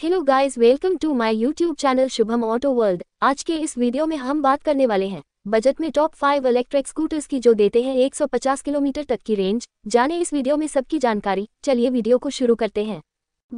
hello guys welcome to my YouTube channel Shubham auto world आज के इस वीडियो में हम बात करने वाले हैं बजट में टॉप फाइव इलेक्ट्रिक स्कूटर्स की जो देते हैं 150 किलोमीटर तक की रेंज जाने इस वीडियो में सबकी जानकारी चलिए वीडियो को शुरू करते हैं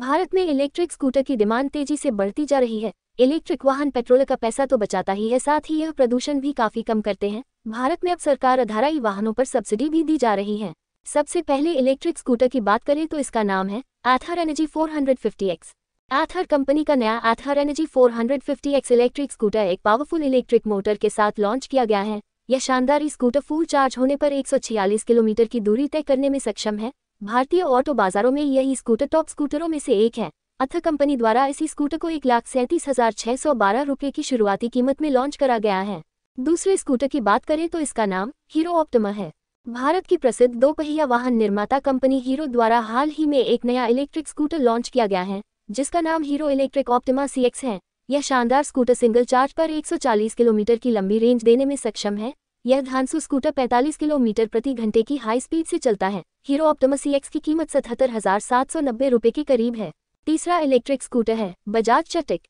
भारत में इलेक्ट्रिक स्कूटर की डिमांड तेजी से बढ़ती जा रही है इलेक्ट्रिक वाहन पेट्रोल का पैसा तो बचाता ही है साथ ही यह प्रदूषण भी काफी कम करते हैं भारत में अब सरकार अधाराई वाहनों पर सब्सिडी भी दी जा रही है सबसे पहले इलेक्ट्रिक स्कूटर की बात करें तो इसका नाम है एथर एनर्जी 450x एथर कंपनी का नया Ather energy 450x electric scooter एक पावरफुल इलेक्ट्रिक मोटर के साथ लॉन्च किया गया है यह शानदार स्कूटर फुल चार्ज होने पर 146 किलोमीटर की दूरी तय करने में सक्षम है भारतीय ऑटो बाजारों में यह स्कूटर टॉप स्कूटरों में से एक है अथर कंपनी द्वारा इस स्कूटर को एक लाख सैंतीस हजार छह सौ बारह रूपए की शुरुआती कीमत में लॉन्च करा गया है दूसरे स्कूटर की बात करें तो इसका नाम हीरो ऑप्टमा है भारत की प्रसिद्ध दो पहिया वाहन निर्माता कंपनी हीरो द्वारा हाल ही में एक नया इलेक्ट्रिक स्कूटर लॉन्च किया गया है जिसका नाम हीरो इलेक्ट्रिक ऑप्टिमा सीएक्स है यह शानदार स्कूटर सिंगल चार्ज पर 140 किलोमीटर की लंबी रेंज देने में सक्षम है यह धानसु स्कूटर 45 किलोमीटर प्रति घंटे की हाई स्पीड से चलता है हीरो ऑप्टिमा सीएक्स की कीमत सतहत्तर हजार सात सौ नब्बे के करीब है तीसरा इलेक्ट्रिक स्कूटर है बजाज चटिक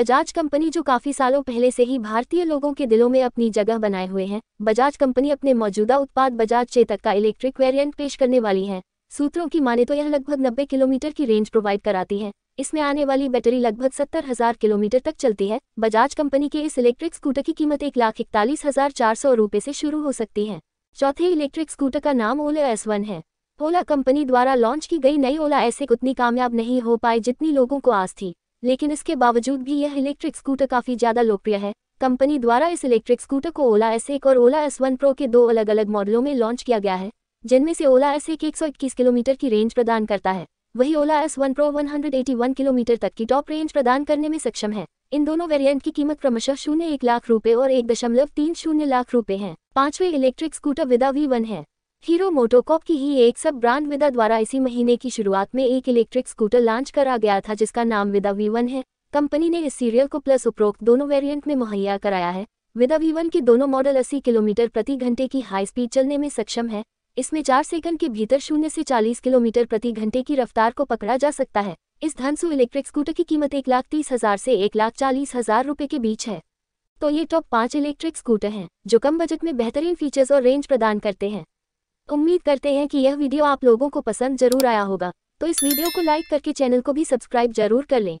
बजाज कंपनी जो काफी सालों पहले से ही भारतीय लोगों के दिलों में अपनी जगह बनाए हुए हैं बजाज कंपनी अपने मौजूदा उत्पाद बजाज चेतक का इलेक्ट्रिक वेरिएंट पेश करने वाली है सूत्रों की माने तो यह लगभग 90 किलोमीटर की रेंज प्रोवाइड कराती है इसमें आने वाली बैटरी लगभग सत्तर हजार किलोमीटर तक चलती है बजाज कंपनी के इस इलेक्ट्रिक स्कूटर की कीमत एक लाख इकतालीस हजार चार सौ रुपये से शुरू हो सकती है चौथे इलेक्ट्रिक स्कूटर का नाम ओला एस वन है ओला कंपनी द्वारा लॉन्च की गई नई ओला ऐसे उतनी कामयाब नहीं हो पाई जितनी लोगों को आस थी लेकिन इसके बावजूद भी यह इलेक्ट्रिक स्कूटर काफ़ी ज़्यादा लोकप्रिय है कंपनी द्वारा इस इलेक्ट्रिक स्कूटर को ओला एस एक और ओला एस वन प्रो के दो अलग अलग मॉडलों में लॉन्च किया गया है जिनमें से ओला एस एक सौ इक्कीस किलोमीटर की रेंज प्रदान करता है वही Ola S one pro 181 kilometre तक की टॉप रेंज प्रदान करने में सक्षम है इन दोनों वेरिएंट की कीमत क्रमशः शून्य एक लाख रुपए और एक दशमलव तीन शून्य लाख रुपए हैं पांचवें electric scooter Vida V one है हीरो मोटोकॉप की ही एक सब ब्रांड विदा द्वारा इसी महीने की शुरुआत में एक इलेक्ट्रिक स्कूटर लॉन्च करा गया था जिसका नाम विदा वी वन है कंपनी ने इस सीरियल को प्लस उपरोक्त दोनों वेरियंट में मुहैया कराया है विदा वी वन के दोनों मॉडल अस्सी किलोमीटर प्रति घंटे की हाई स्पीड चलने में सक्षम है इसमें चार सेकंड के भीतर शून्य से 40 किलोमीटर प्रति घंटे की रफ्तार को पकड़ा जा सकता है इस धनसु इलेक्ट्रिक स्कूटर की कीमत एक लाख तीस हजार से एक लाख चालीस हजार रुपए के बीच है तो ये टॉप पाँच इलेक्ट्रिक स्कूटर हैं जो कम बजट में बेहतरीन फीचर्स और रेंज प्रदान करते हैं उम्मीद करते हैं कि यह वीडियो आप लोगों को पसंद जरूर आया होगा तो इस वीडियो को लाइक करके चैनल को भी सब्सक्राइब जरूर कर लें